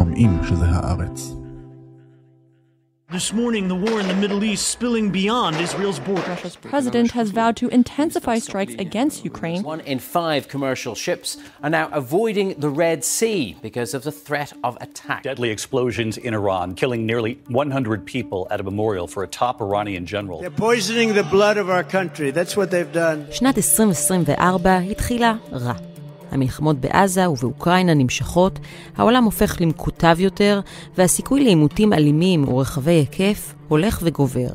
שומעים שזה הארץ. This morning, the war in the Middle East spilling beyond Israel's borders. Russia's president has vowed to intensify strikes against Ukraine. One in five commercial ships are now avoiding the Red Sea because of the threat of attack. Deadly explosions in Iran, killing nearly 100 people at a memorial for a top Iranian general. They're poisoning the blood of our country. That's what they've done. המלחמות בעזה ובאוקראינה נמשכות, העולם הופך למקוטב יותר, והסיכוי לעימותים אלימים ורחבי היקף הולך וגובר.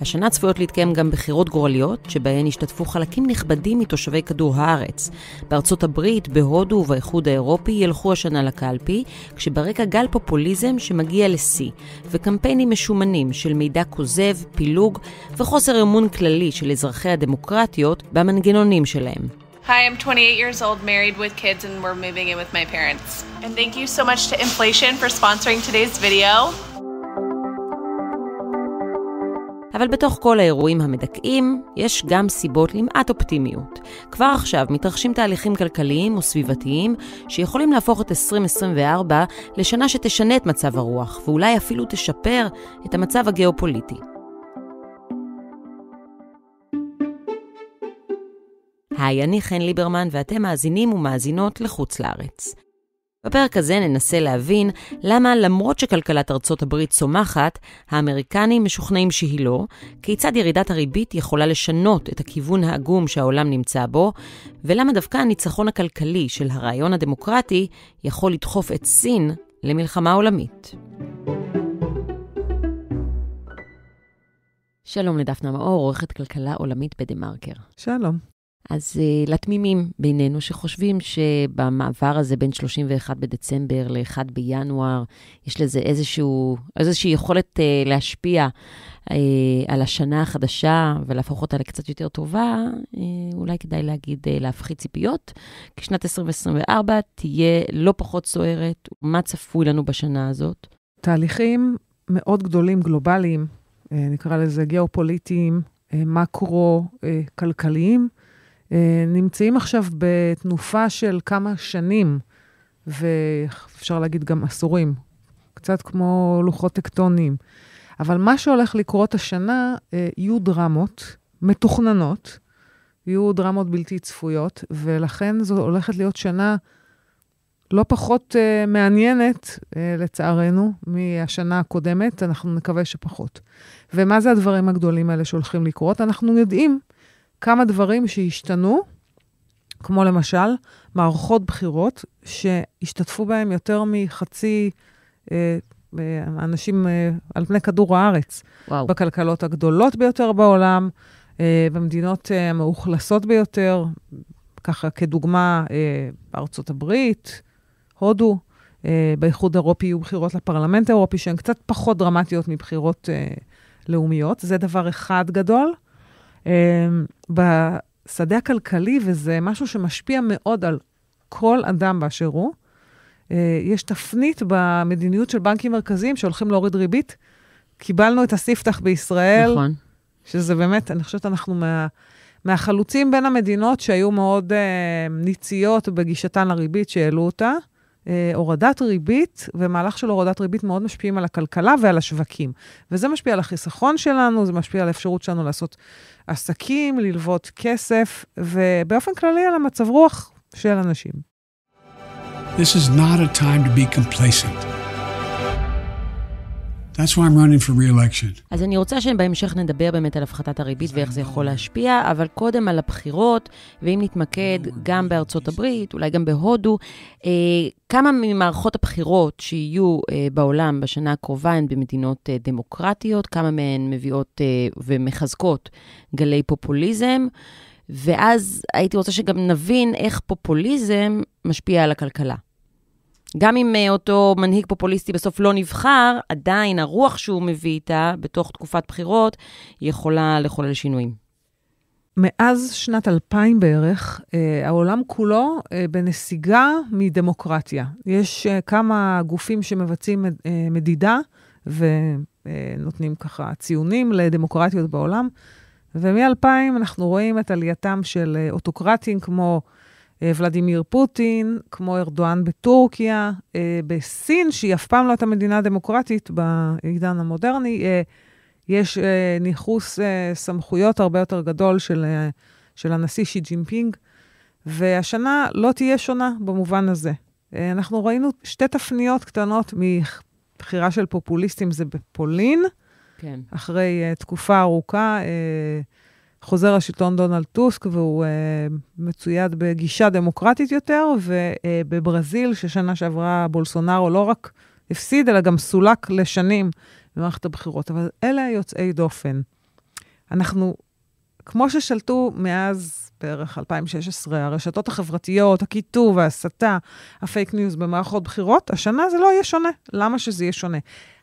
השנה צפויות להתקיים גם בחירות גורליות, שבהן השתתפו חלקים נכבדים מתושבי כדור הארץ. בארצות הברית, בהודו ובאיחוד האירופי ילכו השנה לקלפי, כשברקע גל פופוליזם שמגיע לשיא, וקמפיינים משומנים של מידע כוזב, פילוג וחוסר אמון כללי של אזרחי הדמוקרטיות במנגנונים שלהם. Hi, I'm 28 years old, married with kids, and we're moving in with my parents. And thank you so much to Inflation for sponsoring today's video. אבל בתוך כל האירועים המדכאים, יש גם סיבות למעט אופטימיות. כבר עכשיו מתרחשים תהליכים כלכליים או סביבתיים שיכולים להפוך את 2024 לשנה שתשנה את מצב הרוח, ואולי אפילו תשפר את המצב הגיאופוליטי. היי, אני חן ליברמן ואתם מאזינים ומאזינות לחוץ לארץ. בפרק הזה ננסה להבין למה למרות שכלכלת ארצות הברית צומחת, האמריקנים משוכנעים שהיא לא, כיצד ירידת הריבית יכולה לשנות את הכיוון העגום שהעולם נמצא בו, ולמה דווקא הניצחון הכלכלי של הרעיון הדמוקרטי יכול לדחוף את סין למלחמה עולמית. שלום לדפנה מאור, עורכת כלכלה עולמית בדה-מרקר. שלום. אז uh, לתמימים בינינו, שחושבים שבמעבר הזה בין 31 בדצמבר ל-1 בינואר, יש לזה איזשהו, איזושהי יכולת uh, להשפיע uh, על השנה החדשה ולהפוך אותה לקצת יותר טובה, uh, אולי כדאי להגיד uh, להפחית ציפיות, כי שנת 2024 תהיה לא פחות סוערת. מה צפוי לנו בשנה הזאת? תהליכים מאוד גדולים, גלובליים, אה, נקרא לזה גיאופוליטיים, אה, מקרו-כלכליים. אה, אה, נמצאים עכשיו בתנופה של כמה שנים, ואפשר להגיד גם עשורים, קצת כמו לוחות טקטוניים. אבל מה שהולך לקרות השנה, אה, יהיו דרמות מתוכננות, יהיו דרמות בלתי צפויות, ולכן זו הולכת להיות שנה לא פחות אה, מעניינת, לצערנו, מהשנה הקודמת, אנחנו נקווה שפחות. ומה זה הדברים הגדולים האלה שהולכים לקרות? אנחנו יודעים כמה דברים שהשתנו, כמו למשל מערכות בחירות, שהשתתפו בהן יותר מחצי אה, אה, אנשים אה, על פני כדור הארץ. וואו. בכלכלות הגדולות ביותר בעולם, אה, במדינות אה, המאוכלסות ביותר, ככה כדוגמה, אה, ארצות הברית, הודו. באיחוד האירופי יהיו בחירות לפרלמנט האירופי, שהן קצת פחות דרמטיות מבחירות לאומיות. זה דבר אחד גדול. אמ, בשדה הכלכלי, וזה משהו שמשפיע מאוד על כל אדם באשר הוא. אה, יש תפנית במדיניות של בנקים מרכזיים שהולכים להוריד ריבית. קיבלנו את הספתח בישראל. נכון. שזה באמת, אני חושבת, אנחנו מה, מהחלוצים בין המדינות שהיו מאוד uh, אה, ניציות בגישתן לריבית, שהעלו אותה. אה, הורדת ריבית ומהלך של הורדת ריבית מאוד משפיעים על הכלכלה ועל השווקים. וזה משפיע על החיסכון שלנו, זה משפיע על האפשרות שלנו לעשות עסקים, ללוות כסף, ובאופן כללי על המצב רוח של אנשים. This is not a time to be complacent. That's why I'm running for re-election. אז אני רוצה שבהמשך נדבר באמת על הפחתת הריבית ואיך זה יכול להשפיע, אבל קודם על הבחירות, ואם נתמקד גם בארצות הברית, אולי גם בהודו, אה, כמה ממערכות הבחירות שיהיו אה, בעולם בשנה הקרובה הן במדינות אה, דמוקרטיות, כמה מהן מביאות אה, ומחזקות גלי פופוליזם, ואז הייתי רוצה שגם נבין איך פופוליזם משפיע על הכלכלה. גם אם אה, אותו מנהיג פופוליסטי בסוף לא נבחר, עדיין הרוח שהוא מביא איתה בתוך תקופת בחירות יכולה לחולל שינויים. מאז שנת 2000 בערך, אה, העולם כולו אה, בנסיגה מדמוקרטיה. יש אה, כמה גופים שמבצעים אה, מדידה ונותנים ככה ציונים לדמוקרטיות בעולם, ומ-2000 אנחנו רואים את עלייתם של אה, אוטוקרטים כמו אה, ולדימיר פוטין, כמו ארדואן בטורקיה, אה, בסין, שהיא אף פעם לא הייתה מדינה דמוקרטית בעידן המודרני, אה, יש ניכוס סמכויות הרבה יותר גדול של, של הנשיא שי ג'ינפינג, והשנה לא תהיה שונה במובן הזה. אנחנו ראינו שתי תפניות קטנות מבחירה של פופוליסטים, זה בפולין, כן. אחרי תקופה ארוכה. חוזר השלטון דונלד טוסק, והוא uh, מצויד בגישה דמוקרטית יותר, ובברזיל, אה, uh, ששנה שעברה בולסונארו לא רק הפסיד, אלא גם סולק לשנים במערכת הבחירות. אבל אלה יוצאי דופן. אנחנו, כמו ששלטו מאז בערך 2016, הרשתות החברתיות, הקיטוב, ההסתה, הפייק ניוז במערכות בחירות, השנה זה לא יהיה שונה. למה שזה יהיה שונה?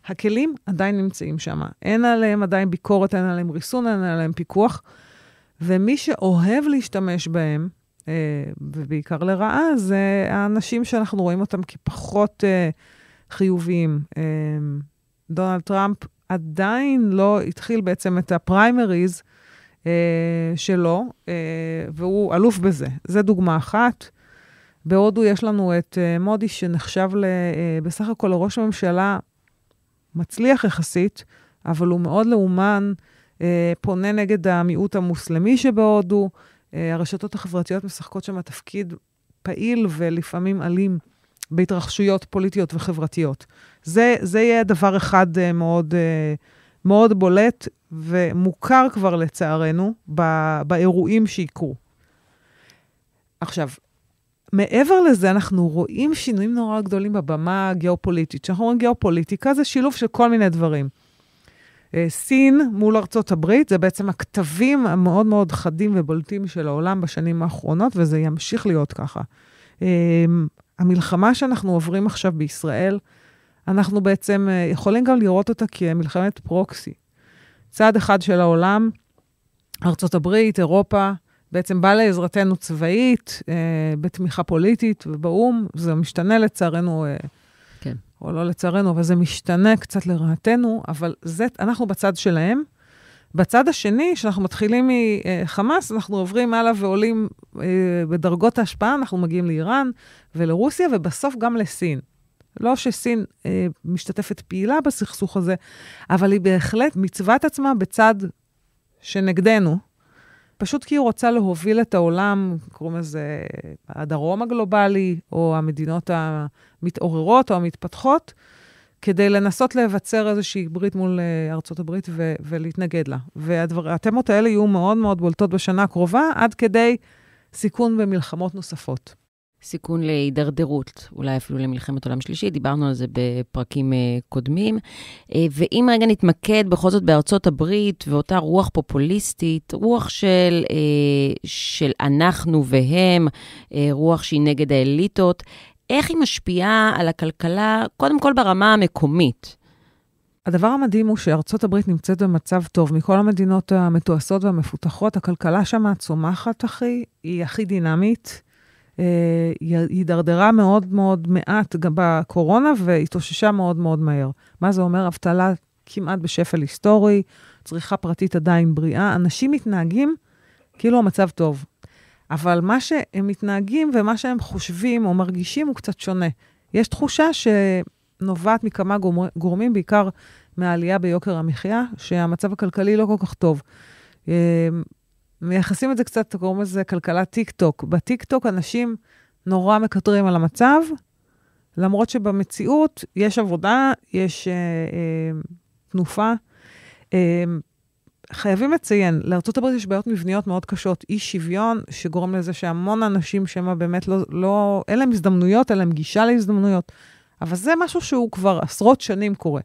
הכלים עדיין נמצאים שם. אין עליהם עדיין ביקורת, אין עליהם ריסון, אין עליהם פיקוח. ומי שאוהב להשתמש בהם, אה, ובעיקר לרעה, זה האנשים שאנחנו רואים אותם כפחות אה, חיוביים. אה, דונלד טראמפ עדיין לא התחיל בעצם את הפריימריז אה, שלו, אה, והוא אלוף בזה. זו דוגמה אחת. בהודו יש לנו את אה, מודי, שנחשב ל, אה, בסך הכל לראש ממשלה מצליח יחסית, אבל הוא מאוד לאומן. אה, פונה נגד המיעוט המוסלמי שבהודו. אה, הרשתות החברתיות משחקות שם תפקיד פעיל ולפעמים אלים בהתרחשויות פוליטיות וחברתיות. זה, זה יהיה דבר אחד אה, מאוד, מאוד בולט ומוכר כבר לצערנו באירועים שיקרו. עכשיו, מעבר לזה, אנחנו רואים שינויים נורא גדולים בבמה הגיאופוליטית. כשאנחנו אומרים גיאופוליטיקה, זה שילוב של כל מיני דברים. אה, סין מול ארצות הברית, זה בעצם הכתבים המאוד מאוד חדים ובולטים של העולם בשנים האחרונות, וזה ימשיך להיות ככה. אה, המלחמה שאנחנו עוברים עכשיו בישראל, אנחנו בעצם אה, יכולים גם לראות אותה כמלחמת פרוקסי. צד אחד של העולם, ארצות הברית, אירופה, בעצם בא לעזרתנו צבאית, בתמיכה פוליטית ובאו"ם, זה משתנה לצערנו או לא לצערנו, אבל זה משתנה קצת לרעתנו, אבל זה, אנחנו בצד שלהם. בצד השני, כשאנחנו מתחילים מחמאס, אנחנו עוברים הלאה ועולים אה, בדרגות ההשפעה, אנחנו מגיעים לאיראן ולרוסיה, ובסוף גם לסין. לא שסין אה, משתתפת פעילה בסכסוך הזה, אבל היא בהחלט מצווה את עצמה בצד שנגדנו, פשוט כי היא רוצה להוביל את העולם, קוראים לזה הדרום הגלובלי, או המדינות המתעוררות או המתפתחות, כדי לנסות לבצר איזושהי ברית מול אה, ארצות הברית ו- ולהתנגד לה. והתמות האלה יהיו מאוד מאוד בולטות בשנה הקרובה, עד כדי סיכון במלחמות נוספות. סיכון להידרדרות, אולי אפילו למלחמת עולם שלישית, דיברנו על זה בפרקים אה, קודמים. אה, ואם רגע נתמקד בכל זאת בארצות הברית ואותה רוח פופוליסטית, רוח של, אה, של אנחנו והם, רוח שהיא נגד האליטות, איך היא משפיעה על הכלכלה, קודם כל ברמה המקומית? הדבר המדהים הוא שארצות הברית נמצאת במצב טוב. מכל המדינות המתועשות והמפותחות, הכלכלה שם צומחת, אחי, היא הכי דינמית. הידרדרה אה, מאוד מאוד מעט גם בקורונה והתאוששה מאוד מאוד מהר. מה זה אומר? אבטלה כמעט בשפל היסטורי, צריכה פרטית עדיין בריאה. אנשים מתנהגים כאילו המצב טוב, אבל מה שהם מתנהגים ומה שהם חושבים או מרגישים הוא קצת שונה. יש תחושה שנובעת מכמה גורמים, בעיקר מהעלייה ביוקר המחיה, שהמצב הכלכלי לא כל כך טוב. אה, מייחסים את זה קצת, קוראים לזה כלכלת טיק-טוק. בטיק-טוק אנשים נורא מקטרים על המצב, למרות שבמציאות יש עבודה, יש אה, אה, תנופה. אה, חייבים לציין, לארה"ב יש בעיות מבניות מאוד קשות, אי שוויון, שגורם לזה שהמון אנשים שמא באמת לא, לא, אין להם הזדמנויות, אין להם גישה להזדמנויות. אבל זה משהו שהוא כבר עשרות שנים קורה.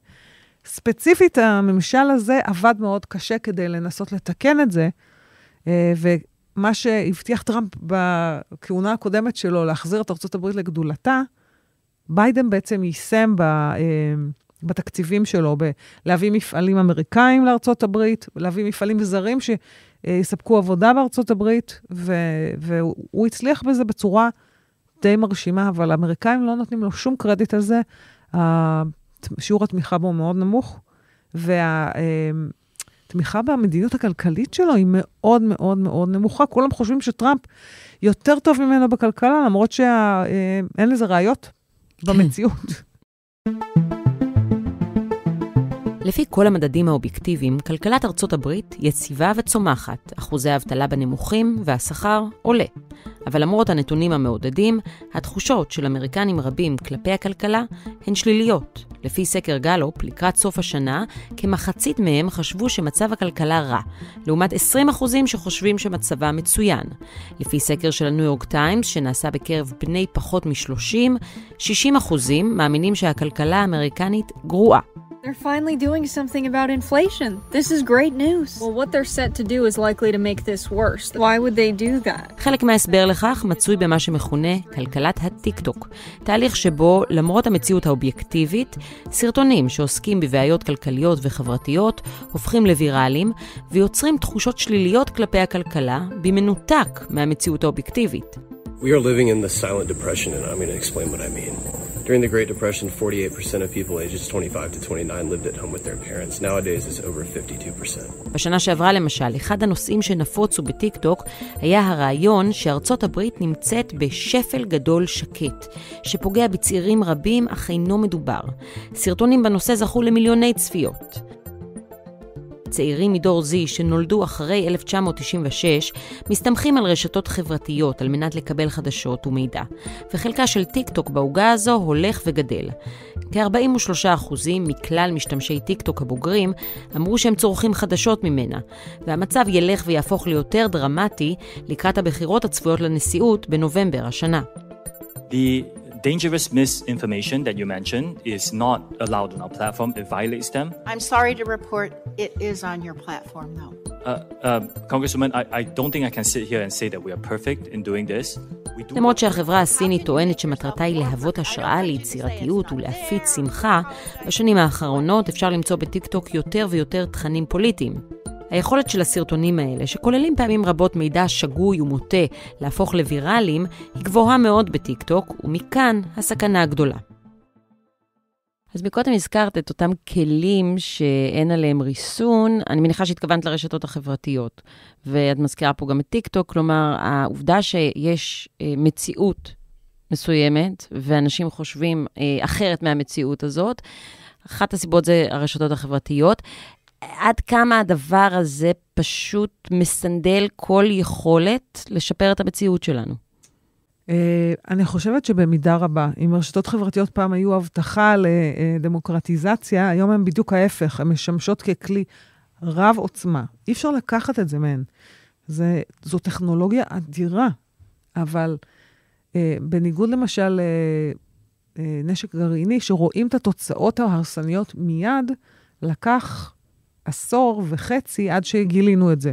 ספציפית, הממשל הזה עבד מאוד קשה כדי לנסות לתקן את זה, אה, ומה שהבטיח טראמפ בכהונה הקודמת שלו, להחזיר את ארה"ב לגדולתה, ביידן בעצם יישם ב... אה, בתקציבים שלו, בלהביא מפעלים אמריקאים לארצות הברית, להביא מפעלים זרים שיספקו עבודה בארצות הברית, ו... והוא הצליח בזה בצורה די מרשימה, אבל האמריקאים לא נותנים לו שום קרדיט על זה. שיעור התמיכה בו מאוד נמוך, וה... אה, התמיכה במדיניות הכלכלית שלו היא מאוד מאוד מאוד נמוכה. כולם חושבים שטראמפ יותר טוב ממנו בכלכלה, למרות שאין אה, לזה ראיות כן. במציאות. לפי כל המדדים האובייקטיביים, כלכלת ארצות הברית יציבה וצומחת, אחוזי האבטלה בנמוכים והשכר עולה. אבל למרות הנתונים המעודדים, התחושות של אמריקנים רבים כלפי הכלכלה הן שליליות. לפי סקר גלופ, לקראת סוף השנה, כמחצית מהם חשבו שמצב הכלכלה רע, לעומת 20% שחושבים שמצבה מצוין. לפי סקר של הניו יורק טיימס, שנעשה בקרב בני פחות מ-30, 60% מאמינים שהכלכלה האמריקנית גרועה. They're finally doing something about inflation. This is great news. Well, what they're set to do is likely to make this worse. Why would they do that? חלק מההסבר לכך מצוי במה שמכונה כלכלת הטיקטוק, תהליך שבו, למרות המציאות האובייקטיבית, סרטונים שעוסקים בבעיות כלכליות וחברתיות הופכים לוויראליים ויוצרים תחושות שליליות כלפי הכלכלה במנותק מהמציאות האובייקטיבית. We are living in the silent depression, and I'm going to explain what I mean. During the Great Depression, 48% of people ages 25 to 29 lived at home with their parents. Nowadays it's over 52%. בשנה שעברה למשל, אחד הנושאים שנפוצו בטיקטוק היה הרעיון שארצות הברית נמצאת בשפל גדול שקט, שפוגע בצעירים רבים אך אינו מדובר. סרטונים בנושא זכו למיליוני צפיות. צעירים מדור Z שנולדו אחרי 1996 מסתמכים על רשתות חברתיות על מנת לקבל חדשות ומידע, וחלקה של טיק טוק בעוגה הזו הולך וגדל. כ-43% מכלל משתמשי טיק טוק הבוגרים אמרו שהם צורכים חדשות ממנה, והמצב ילך ויהפוך ליותר דרמטי לקראת הבחירות הצפויות לנשיאות בנובמבר השנה. The dangerous misinformation that you mentioned is not allowed on our platform. It violates them. I'm sorry to report it is on your platform, though. Uh, uh, Congresswoman, I, I don't think I can sit here and say that we are perfect in doing this. למרות שהחברה הסינית טוענת שמטרתה היא להוות השראה ליצירתיות ולהפיץ שמחה, בשנים האחרונות אפשר למצוא בטיקטוק יותר ויותר תכנים פוליטיים. היכולת של הסרטונים האלה, שכוללים פעמים רבות מידע שגוי ומוטה להפוך לוויראליים, היא גבוהה מאוד בטיקטוק, ומכאן הסכנה הגדולה. אז מקודם הזכרת את אותם כלים שאין עליהם ריסון, אני מניחה שהתכוונת לרשתות החברתיות. ואת מזכירה פה גם את טיקטוק, כלומר, העובדה שיש אה, מציאות מסוימת, ואנשים חושבים אה, אחרת מהמציאות הזאת, אחת הסיבות זה הרשתות החברתיות. עד כמה הדבר הזה פשוט מסנדל כל יכולת לשפר את המציאות שלנו. אה, אני חושבת שבמידה רבה, אם הרשתות חברתיות פעם היו הבטחה לדמוקרטיזציה, היום הן בדיוק ההפך, הן משמשות ככלי רב עוצמה. אי אפשר לקחת את זה מהן. זה, זו טכנולוגיה אדירה, אבל אה, בניגוד למשל אה, אה, נשק גרעיני, שרואים את התוצאות ההרסניות מיד, לקח עשור וחצי עד שגילינו את זה.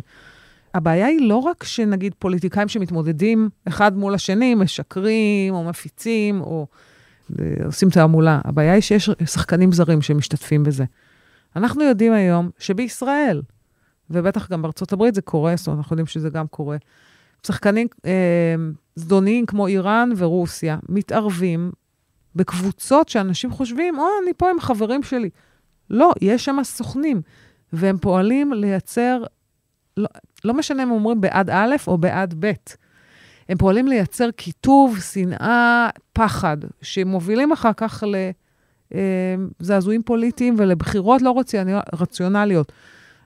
הבעיה היא לא רק שנגיד פוליטיקאים שמתמודדים אחד מול השני, משקרים או מפיצים או אה, עושים תעמולה, הבעיה היא שיש שחקנים זרים שמשתתפים בזה. אנחנו יודעים היום שבישראל, ובטח גם בארצות הברית זה קורה, זאת אומרת, אנחנו יודעים שזה גם קורה, שחקנים אה, זדוניים כמו איראן ורוסיה מתערבים בקבוצות שאנשים חושבים, או, אה, אני פה עם חברים שלי. לא, יש שם סוכנים. והם פועלים לייצר, לא, לא משנה אם אומרים בעד א' או בעד ב', הם פועלים לייצר קיטוב, שנאה, פחד, שמובילים אחר כך לזעזועים אה, פוליטיים ולבחירות לא רציונליות.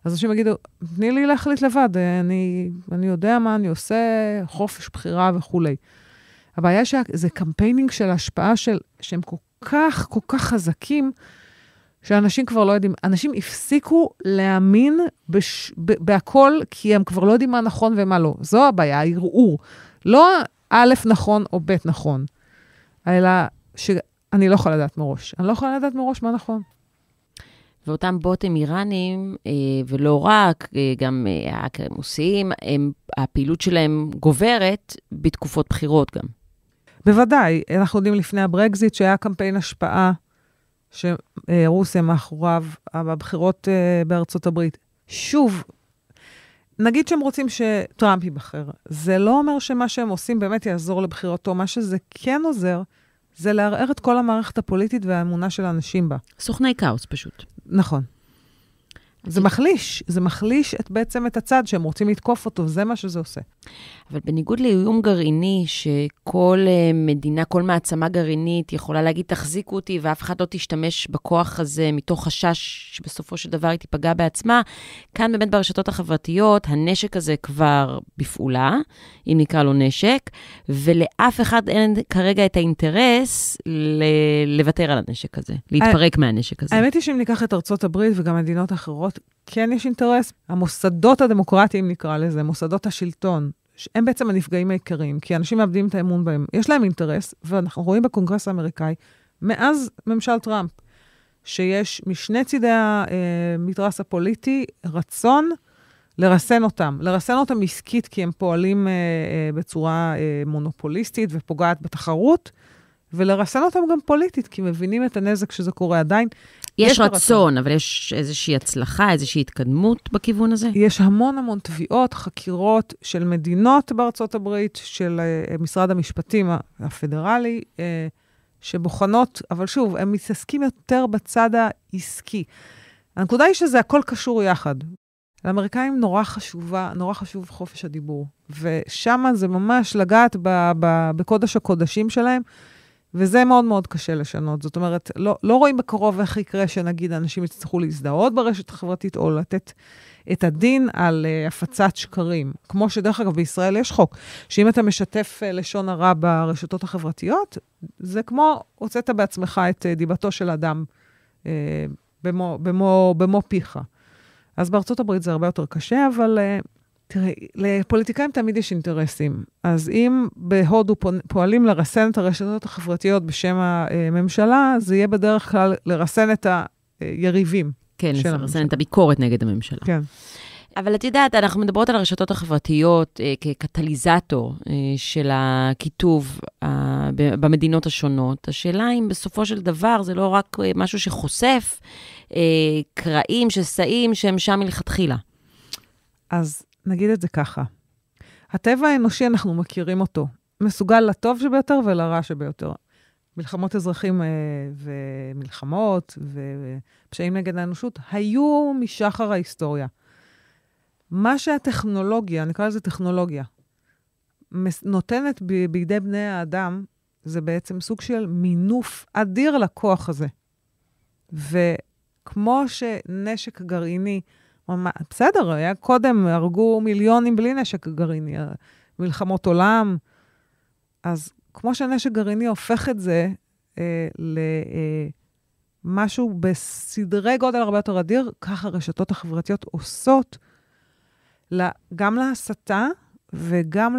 אז אנשים יגידו, תני לי להחליט לבד, אה, אני, אני יודע מה אני עושה, חופש בחירה וכולי. הבעיה שזה קמפיינינג של השפעה של, שהם כל כך, כל כך חזקים, שאנשים כבר לא יודעים, אנשים הפסיקו להאמין בש, ב, בהכל, כי הם כבר לא יודעים מה נכון ומה לא. זו הבעיה, הערעור. לא א' נכון או ב' נכון, אלא שאני לא יכולה לדעת מראש. אני לא יכולה לדעת מראש מה נכון. ואותם בוטים איראנים, אה, ולא רק, אה, גם אה, האקרים רוסיים, הפעילות שלהם גוברת בתקופות בחירות גם. בוודאי. אנחנו יודעים לפני הברקזיט שהיה קמפיין השפעה שרוסיה מאחוריו בבחירות אה, בארצות הברית. שוב, נגיד שהם רוצים שטראמפ ייבחר, זה לא אומר שמה שהם עושים באמת יעזור לבחירתו. מה שזה כן עוזר, זה לערער את כל המערכת הפוליטית והאמונה של האנשים בה. סוכני כאוס פשוט. נכון. זה מחליש, זה מחליש את בעצם את הצד שהם רוצים לתקוף אותו, זה מה שזה עושה. אבל בניגוד לאיום גרעיני, שכל אה, מדינה, כל מעצמה גרעינית יכולה להגיד, תחזיקו אותי, ואף אחד לא תשתמש בכוח הזה מתוך חשש שבסופו של דבר היא תיפגע בעצמה, כאן באמת ברשתות החברתיות, הנשק הזה כבר בפעולה, אם נקרא לו נשק, ולאף אחד אין כרגע את האינטרס ל- לוותר על הנשק הזה, להתפרק I... אה, מהנשק הזה. האמת היא שאם ניקח את ארצות הברית וגם מדינות אחרות, כן יש אינטרס. המוסדות הדמוקרטיים, נקרא לזה, מוסדות השלטון, הם בעצם הנפגעים העיקריים, כי אנשים מאבדים את האמון בהם. יש להם אינטרס, ואנחנו רואים בקונגרס האמריקאי, מאז ממשל טראמפ, שיש משני צידי אה, המתרס הפוליטי רצון לרסן אותם. לרסן אותם עסקית, כי הם פועלים אה, אה, בצורה אה, מונופוליסטית ופוגעת בתחרות, ולרסן אותם גם פוליטית, כי מבינים את הנזק שזה קורה עדיין. יש, יש רצון, אבל יש איזושהי הצלחה, איזושהי התקדמות בכיוון הזה? יש המון המון תביעות, חקירות של מדינות בארצות הברית, של אה, משרד המשפטים הפדרלי, אה, שבוחנות, אבל שוב, הם מתעסקים יותר בצד העסקי. הנקודה היא שזה הכל קשור יחד. לאמריקאים נורא חשובה, נורא חשוב חופש הדיבור, ושם זה ממש לגעת ב, ב, בקודש הקודשים שלהם. וזה מאוד מאוד קשה לשנות. זאת אומרת, לא, לא רואים בקרוב איך יקרה שנגיד אנשים יצטרכו להזדהות ברשת החברתית או לתת את הדין על uh, הפצת שקרים. כמו שדרך אגב, בישראל יש חוק, שאם אתה משתף uh, לשון הרע ברשתות החברתיות, זה כמו הוצאת בעצמך את uh, דיבתו של אדם uh, במו, במו, במו פיך. אז בארצות הברית זה הרבה יותר קשה, אבל uh, תראי, לפוליטיקאים תמיד יש אינטרסים. אז אם בהודו פועלים לרסן את הרשתות החברתיות בשם הממשלה, זה יהיה בדרך כלל לרסן את היריבים. כן, לרסן את הביקורת נגד הממשלה. כן. אבל את יודעת, אנחנו מדברות על הרשתות החברתיות אה, כקטליזטור אה, של הקיטוב אה, במדינות השונות. השאלה אם בסופו של דבר זה לא רק אה, משהו שחושף אה, קרעים, שסעים, שהם שם מלכתחילה. אז נגיד את זה ככה. הטבע האנושי, אנחנו מכירים אותו. מסוגל לטוב שביותר ולרע שביותר. מלחמות אזרחים אה, ומלחמות ופשעים נגד האנושות היו משחר ההיסטוריה. מה שהטכנולוגיה, נקרא לזה טכנולוגיה, נותנת בידי בני האדם, זה בעצם סוג של מינוף אדיר לכוח הזה. וכמו שנשק גרעיני ממש, בסדר, היה קודם, הרגו מיליונים בלי נשק גרעיני, מלחמות עולם. אז כמו שנשק גרעיני הופך את זה אה, למשהו אה, בסדרי גודל הרבה יותר אדיר, כך הרשתות החברתיות עושות גם להסתה וגם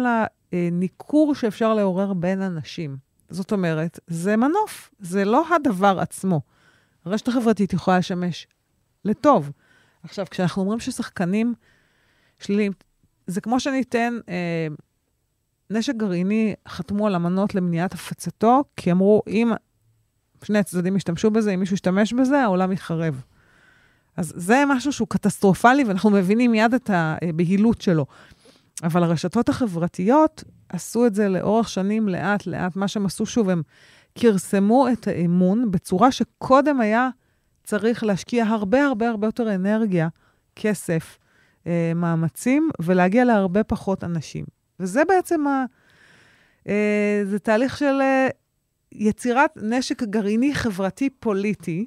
לניכור שאפשר לעורר בין אנשים. זאת אומרת, זה מנוף, זה לא הדבר עצמו. הרשת החברתית יכולה לשמש לטוב. עכשיו, כשאנחנו אומרים ששחקנים שליליים, זה כמו שניתן אה, נשק גרעיני, חתמו על אמנות למניעת הפצתו, כי אמרו, אם שני הצדדים ישתמשו בזה, אם מישהו ישתמש בזה, העולם ייחרב. אז זה משהו שהוא קטסטרופלי, ואנחנו מבינים מיד את הבהילות שלו. אבל הרשתות החברתיות עשו את זה לאורך שנים לאט-לאט. מה שהם עשו, שוב, הם כרסמו את האמון בצורה שקודם היה... צריך להשקיע הרבה הרבה הרבה יותר אנרגיה, כסף, אה, מאמצים, ולהגיע להרבה פחות אנשים. וזה בעצם ה... אה, זה תהליך של אה, יצירת נשק גרעיני חברתי-פוליטי,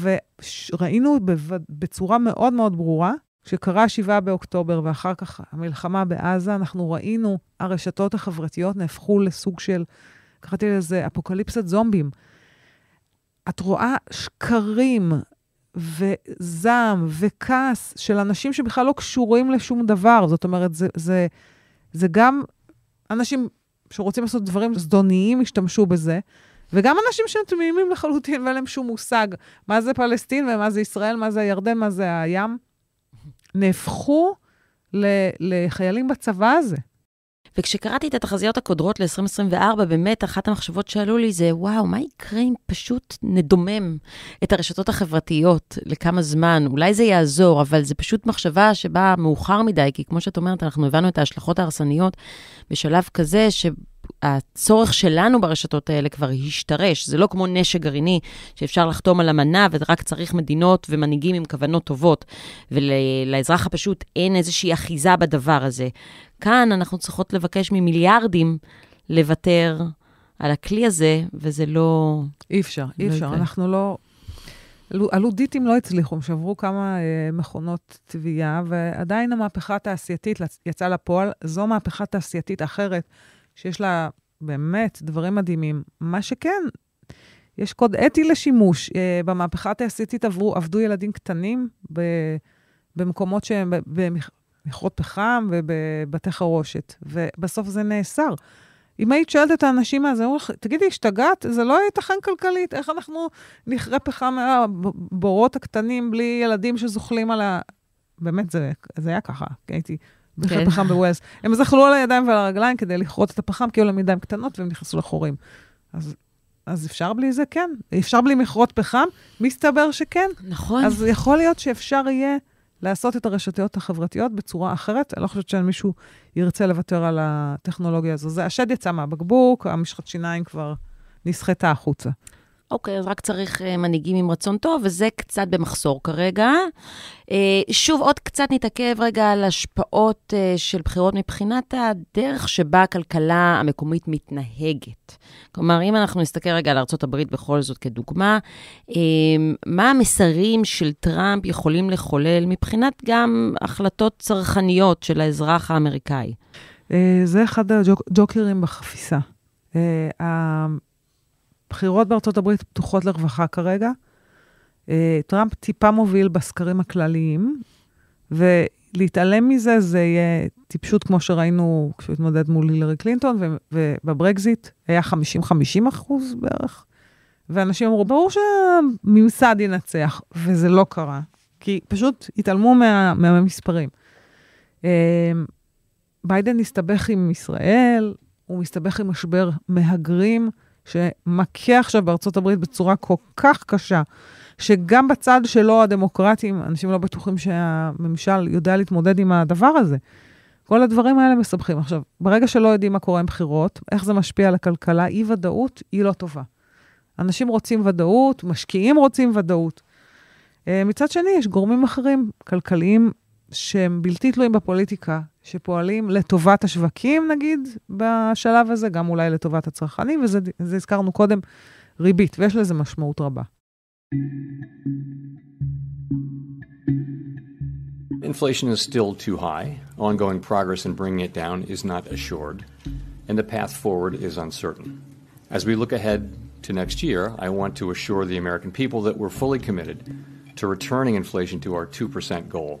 וראינו בצורה מאוד מאוד ברורה, כשקרה 7 באוקטובר ואחר כך המלחמה בעזה, אנחנו ראינו, הרשתות החברתיות נהפכו לסוג של, קראתי לזה אפוקליפסת זומבים. את רואה שקרים וזעם וכעס של אנשים שבכלל לא קשורים לשום דבר. זאת אומרת, זה, זה, זה גם אנשים שרוצים לעשות דברים זדוניים, השתמשו בזה, וגם אנשים שהם תמימים לחלוטין ואין להם שום מושג מה זה פלסטין ומה זה ישראל, מה זה הירדן, מה זה הים, נהפכו ל, לחיילים בצבא הזה. וכשקראתי את התחזיות הקודרות ל-2024, באמת אחת המחשבות שעלו לי זה, וואו, מה יקרה אם פשוט נדומם את הרשתות החברתיות לכמה זמן? אולי זה יעזור, אבל זו פשוט מחשבה שבאה מאוחר מדי, כי כמו שאת אומרת, אנחנו הבנו את ההשלכות ההרסניות בשלב כזה, ש... הצורך שלנו ברשתות האלה כבר השתרש. זה לא כמו נשק גרעיני, שאפשר לחתום על אמנה ורק צריך מדינות ומנהיגים עם כוונות טובות, ולאזרח הפשוט אין איזושהי אחיזה בדבר הזה. כאן אנחנו צריכות לבקש ממיליארדים לוותר על הכלי הזה, וזה לא... אי אפשר, אי לא אפשר. לא אנחנו לא... הלודיטים לא הצליחו, הם שברו כמה אה, מכונות תביעה, ועדיין המהפכה התעשייתית יצאה לפועל. זו מהפכה תעשייתית אחרת, שיש לה באמת דברים מדהימים. מה שכן, יש קוד אתי לשימוש. אה, במהפכה התעשייתית עברו, עבדו ילדים קטנים ב, במקומות שהם, במכרות פחם ובבתי חרושת, ובסוף זה נאסר. אם היית שואלת את האנשים מה זה, אומרים לך, תגידי, השתגעת? זה לא ייתכן כלכלית, איך אנחנו נכרה פחם מהבורות הקטנים בלי ילדים שזוחלים על ה... באמת, זה, זה היה ככה, הייתי בכלל כן. פחם בווילס. הם זחלו על הידיים ועל הרגליים כדי לכרות את הפחם, כי היו להם ידיים קטנות והם נכנסו לחורים. אז, אז אפשר בלי זה? כן. אפשר בלי מכרות פחם? מסתבר שכן. נכון. אז יכול להיות שאפשר יהיה לעשות את הרשתיות החברתיות בצורה אחרת. אני לא חושבת שמישהו ירצה לוותר על הטכנולוגיה הזו. זה השד יצא מהבקבוק, המשחת שיניים כבר נסחטה החוצה. אוקיי, אז רק צריך אה, מנהיגים עם רצון טוב, וזה קצת במחסור כרגע. אה, שוב, עוד קצת נתעכב רגע על השפעות אה, של בחירות מבחינת הדרך שבה הכלכלה המקומית מתנהגת. כלומר, אם אנחנו נסתכל רגע על ארה"ב בכל זאת כדוגמה, מה המסרים של טראמפ יכולים לחולל מבחינת גם החלטות צרכניות של האזרח האמריקאי? זה אחד הג'וקרים בחפיסה. הבחירות בארצות הברית פתוחות לרווחה כרגע. אה, טראמפ טיפה מוביל בסקרים הכלליים, ולהתעלם מזה זה יהיה טיפשות כמו שראינו כשהוא התמודד מול הילרי קלינטון, ובברקזיט היה 50-50 אחוז בערך. ואנשים אמרו, ברור שהממסד ינצח, וזה לא קרה, כי פשוט התעלמו מה, מהמספרים. אה, ביידן הסתבך עם ישראל, הוא מסתבך עם משבר מהגרים. שמכה עכשיו בארצות הברית בצורה כל כך קשה, שגם בצד שלו, הדמוקרטים, אנשים לא בטוחים שהממשל יודע להתמודד עם הדבר הזה. כל הדברים האלה מסבכים. עכשיו, ברגע שלא יודעים מה קורה עם בחירות, איך זה משפיע על הכלכלה, אי-ודאות היא לא טובה. אנשים רוצים ודאות, משקיעים רוצים ודאות. אה, מצד שני, יש גורמים אחרים, כלכליים שהם בלתי תלויים בפוליטיקה, שפועלים לטובת השווקים, נגיד, בשלב הזה, גם אולי לטובת הצרכנים, וזה הזכרנו קודם, ריבית, ויש לזה משמעות רבה. Inflation is still too high. Ongoing progress in bringing it down is not assured, and the path forward is uncertain. As we look ahead to next year, I want to assure the American people that we're fully committed to returning inflation to our 2% goal.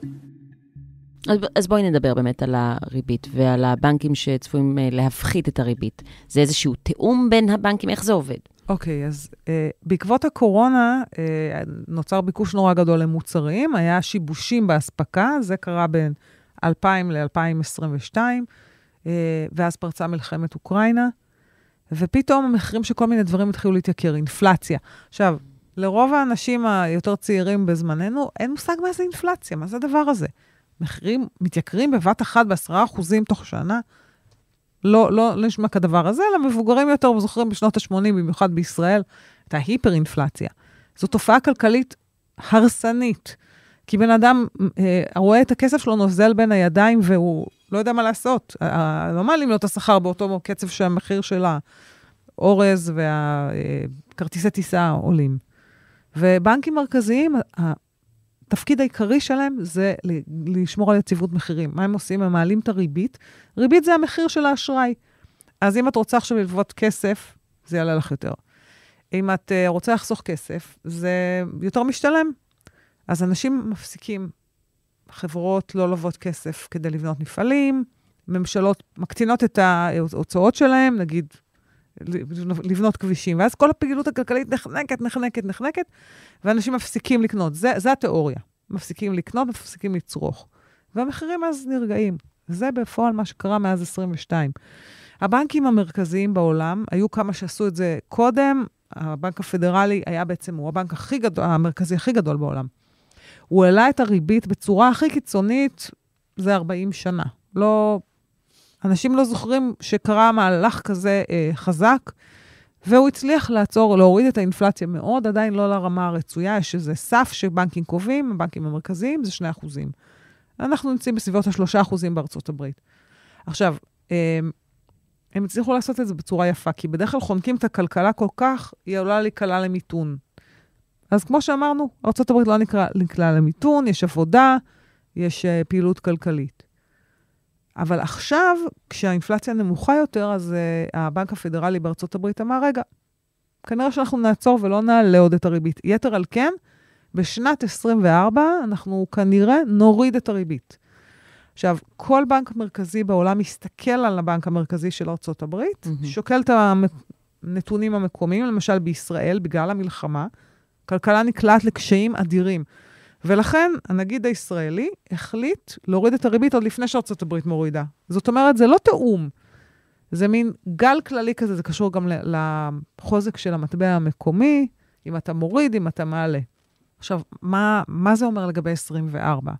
אז, אז בואי נדבר באמת על הריבית ועל הבנקים שצפויים אה, להפחית את הריבית. זה איזשהו תיאום בין הבנקים, איך זה עובד? אוקיי, okay, אז uh, בעקבות הקורונה uh, נוצר ביקוש נורא גדול למוצרים, היה שיבושים באספקה, זה קרה בין 2000 ל-2022, uh, ואז פרצה מלחמת אוקראינה, ופתאום המחירים של כל מיני דברים התחילו להתייקר, אינפלציה. עכשיו, לרוב האנשים היותר צעירים בזמננו, אין מושג מה זה אינפלציה, מה זה הדבר הזה? מחירים מתייקרים בבת אחת בעשרה אחוזים תוך שנה. לא, לא, לא נשמע כדבר הזה, אלא מבוגרים יותר, וזוכרים בשנות ה-80, במיוחד בישראל, את ההיפר-אינפלציה. זו תופעה כלכלית הרסנית, כי בן אדם אה, רואה את הכסף שלו נוזל בין הידיים והוא לא יודע מה לעשות. אה, לא מעלים לו את השכר באותו קצב שהמחיר של האורז והכרטיסי אה, טיסה עולים. ובנקים מרכזיים, התפקיד העיקרי שלהם זה לשמור על יציבות מחירים. מה הם עושים? הם מעלים את הריבית. ריבית זה המחיר של האשראי. אז אם את רוצה עכשיו ללוות כסף, זה יעלה לך יותר. אם את אה, רוצה לחסוך כסף, זה יותר משתלם. אז אנשים מפסיקים. חברות לא לוות כסף כדי לבנות מפעלים, ממשלות מקטינות את ההוצאות שלהם, נגיד לבנות כבישים, ואז כל הפעילות הכלכלית נחנקת, נחנקת, נחנקת, ואנשים מפסיקים לקנות. זה, זה התיאוריה. מפסיקים לקנות, מפסיקים לצרוך. והמחירים אז נרגעים. זה בפועל מה שקרה מאז 22. הבנקים המרכזיים בעולם, היו כמה שעשו את זה קודם, הבנק הפדרלי היה בעצם, הוא הבנק הכי גדול, המרכזי הכי גדול בעולם. הוא העלה את הריבית בצורה הכי קיצונית, זה 40 שנה. לא אנשים לא זוכרים שקרה מהלך כזה אה, חזק, והוא הצליח לעצור, להוריד את האינפלציה מאוד, עדיין לא לרמה הרצויה, יש איזה סף שבנקים קובעים, הבנקים המרכזיים, זה 2%. אחוזים. אנחנו נמצאים בסביבות ה-3% בארצות הברית. עכשיו, אה, הם הצליחו לעשות את זה בצורה יפה, כי בדרך כלל חונקים את הכלכלה כל כך, היא עולה להיקלע למיתון. אז כמו שאמרנו, ארה"ב לא נקראה למיתון, יש עבודה, יש אה, פעילות כלכלית. אבל עכשיו, כשהאינפלציה נמוכה יותר, אז uh, הבנק הפדרלי בארצות הברית אמר, רגע, כנראה שאנחנו נעצור ולא נעלה עוד את הריבית. יתר על כן, בשנת 24 אנחנו כנראה נוריד את הריבית. עכשיו, כל בנק מרכזי בעולם מסתכל על הבנק המרכזי של ארצות הברית, mm-hmm. שוקל את הנתונים המקומיים, למשל בישראל, בגלל המלחמה, כלכלה נקלעת לקשיים אדירים. ולכן הנגיד הישראלי החליט להוריד את הריבית עוד לפני שארצות הברית מורידה. זאת אומרת, זה לא תיאום. זה מין גל כללי כזה, זה קשור גם לחוזק של המטבע המקומי, אם אתה מוריד, אם אתה מעלה. עכשיו, מה, מה זה אומר לגבי 24?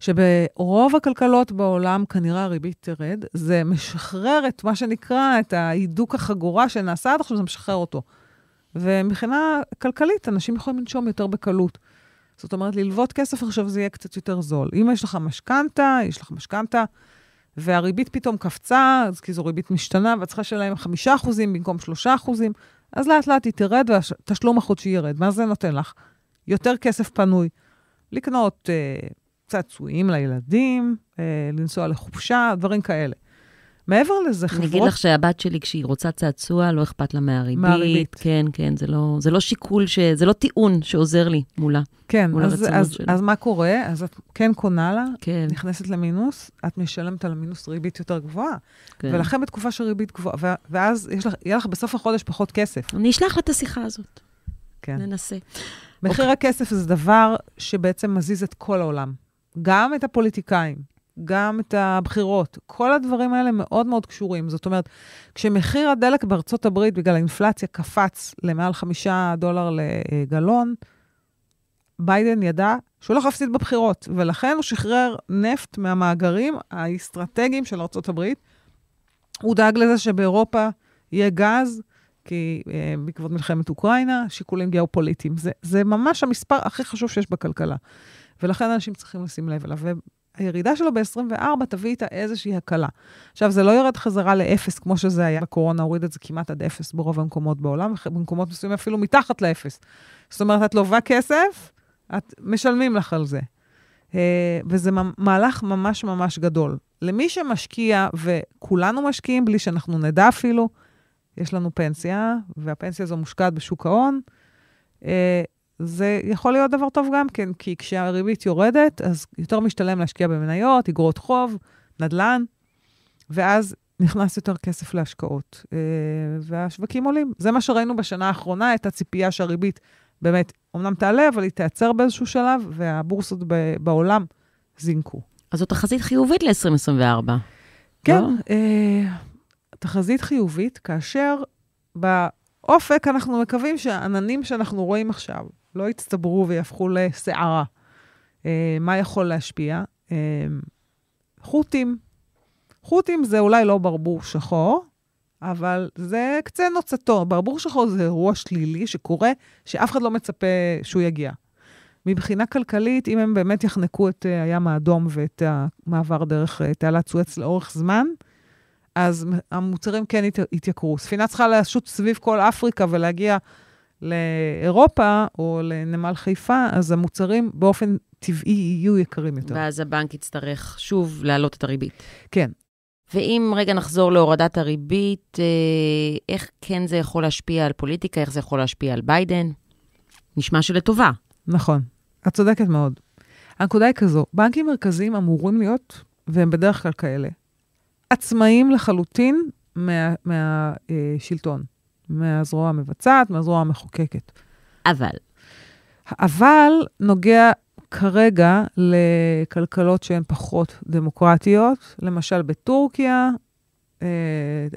שברוב הכלכלות בעולם כנראה הריבית תרד, זה משחרר את מה שנקרא, את ההידוק החגורה שנעשה עד עכשיו, זה משחרר אותו. ומבחינה כלכלית, אנשים יכולים לנשום יותר בקלות. זאת אומרת, ללוות כסף עכשיו זה יהיה קצת יותר זול. אם יש לך משכנתה, יש לך משכנתה, והריבית פתאום קפצה, אז כי זו ריבית משתנה, ואת צריכה לשלם חמישה אחוזים במקום שלושה אחוזים, אז לאט לאט היא תרד והתשלום החודשי ירד. מה זה נותן לך? יותר כסף פנוי. לקנות אה, צעצועים לילדים, אה, לנסוע לחופשה, דברים כאלה. מעבר לזה, חברות... אני אגיד לך שהבת שלי, כשהיא רוצה צעצוע, לא אכפת לה מהריבית. מהריבית. כן, כן, זה לא, זה לא שיקול, ש... זה לא טיעון שעוזר לי מולה. כן, מול אז, אז, אז מה קורה? אז את כן קונה לה, כן. נכנסת למינוס, את משלמת על המינוס ריבית יותר גבוהה. כן. ולכן בתקופה של ריבית גבוהה, ו... ואז לך, יהיה לך בסוף החודש פחות כסף. אני אשלח לה את השיחה הזאת. כן. ננסה. מחיר okay. אוקיי. הכסף זה דבר שבעצם מזיז את כל העולם. גם את הפוליטיקאים. גם את הבחירות. כל הדברים האלה מאוד מאוד קשורים. זאת אומרת, כשמחיר הדלק בארצות הברית, בגלל האינפלציה, קפץ למעל חמישה דולר לגלון, ביידן ידע שהוא לא להפסיד בבחירות, ולכן הוא שחרר נפט מהמאגרים האסטרטגיים של ארצות הברית. הוא דאג לזה שבאירופה יהיה גז, כי אה, בעקבות מלחמת אוקראינה, שיקולים גיאופוליטיים. זה, זה ממש המספר הכי חשוב שיש בכלכלה. ולכן אנשים צריכים לשים לב אליו. הירידה שלו ב-24 תביא איתה איזושהי הקלה. עכשיו, זה לא ירד חזרה לאפס כמו שזה היה בקורונה, הוריד את זה כמעט עד אפס ברוב המקומות בעולם, במקומות מסוימים אפילו מתחת לאפס. זאת אומרת, את לובה כסף, את משלמים לך על זה. אה, וזה מהלך ממש ממש גדול. למי שמשקיע, וכולנו משקיעים בלי שאנחנו נדע אפילו, יש לנו פנסיה, והפנסיה הזו מושקעת בשוק ההון. אה, זה יכול להיות דבר טוב גם כן, כי כשהריבית יורדת, אז יותר משתלם להשקיע במניות, אגרות חוב, נדל"ן, ואז נכנס יותר כסף להשקעות, אה, והשווקים עולים. זה מה שראינו בשנה האחרונה, את הציפייה שהריבית באמת, אומנם תעלה, אבל היא תיעצר באיזשהו שלב, והבורסות בעולם זינקו. אז זו תחזית חיובית ל-2024. כן, לא? אה, תחזית חיובית, כאשר באופק אנחנו מקווים שהעננים שאנחנו רואים עכשיו, לא יצטברו ויהפכו לסערה. אה, מה יכול להשפיע? אה, חות'ים. חות'ים זה אולי לא ברבור שחור, אבל זה קצה נוצתו. ברבור שחור זה אירוע שלילי שקורה, שאף אחד לא מצפה שהוא יגיע. מבחינה כלכלית, אם הם באמת יחנקו את אה, הים האדום ואת המעבר דרך תעלת סואץ לאורך זמן, אז המוצרים כן יתייקרו. ספינה צריכה לשוט סביב כל אפריקה ולהגיע לאירופה או לנמל חיפה, אז המוצרים באופן טבעי יהיו יקרים יותר. ואז הבנק יצטרך שוב להעלות את הריבית. כן. ואם רגע נחזור להורדת הריבית, אה, איך כן זה יכול להשפיע על פוליטיקה, איך זה יכול להשפיע על ביידן? נשמע שלטובה. נכון, את צודקת מאוד. הנקודה היא כזו, בנקים מרכזיים אמורים להיות, והם בדרך כלל כאלה, עצמאים לחלוטין מהשלטון. מה, אה, מהזרוע המבצעת, מהזרוע המחוקקת. אבל. אבל נוגע כרגע לכלכלות שהן פחות דמוקרטיות. למשל בטורקיה, אה,